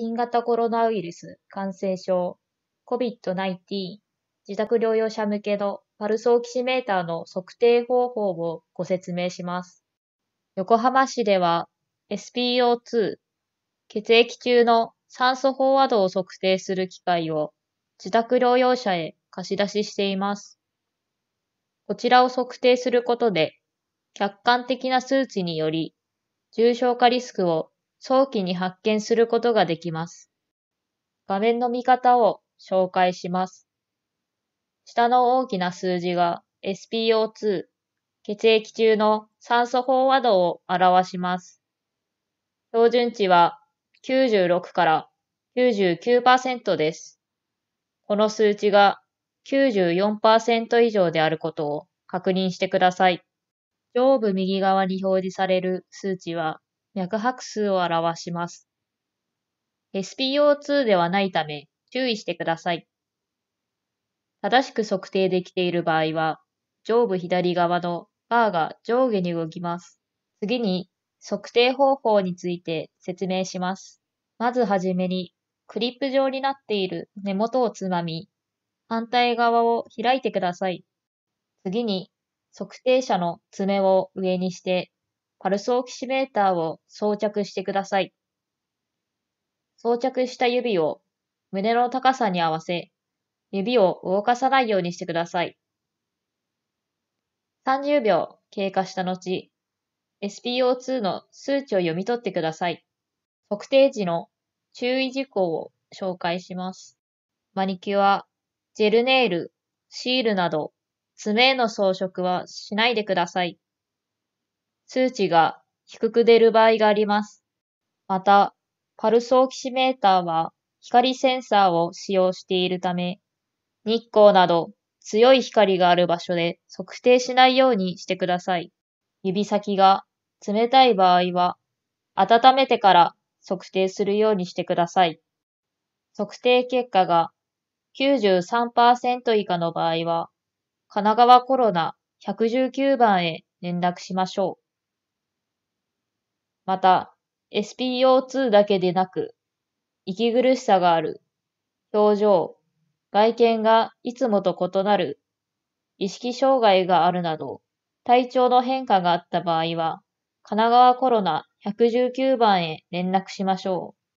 新型コロナウイルス感染症 COVID-19 自宅療養者向けのパルスオキシメーターの測定方法をご説明します。横浜市では SPO2 血液中の酸素飽和度を測定する機械を自宅療養者へ貸し出ししています。こちらを測定することで客観的な数値により重症化リスクを早期に発見することができます。画面の見方を紹介します。下の大きな数字が SPO2、血液中の酸素飽和度を表します。標準値は96から99%です。この数値が94%以上であることを確認してください。上部右側に表示される数値は脈拍数を表します。SPO2 ではないため注意してください。正しく測定できている場合は、上部左側のバーが上下に動きます。次に測定方法について説明します。まずはじめに、クリップ状になっている根元をつまみ、反対側を開いてください。次に、測定者の爪を上にしてパルスオキシメーターを装着してください。装着した指を胸の高さに合わせ、指を動かさないようにしてください。30秒経過した後、SPO2 の数値を読み取ってください。測定時の注意事項を紹介します。マニキュア、ジェルネイル、シールなど、爪への装飾はしないでください。数値が低く出る場合があります。また、パルスオキシメーターは光センサーを使用しているため、日光など強い光がある場所で測定しないようにしてください。指先が冷たい場合は、温めてから測定するようにしてください。測定結果が93%以下の場合は、神奈川コロナ119番へ連絡しましょう。また、SPO2 だけでなく、息苦しさがある、表情、外見がいつもと異なる、意識障害があるなど、体調の変化があった場合は、神奈川コロナ119番へ連絡しましょう。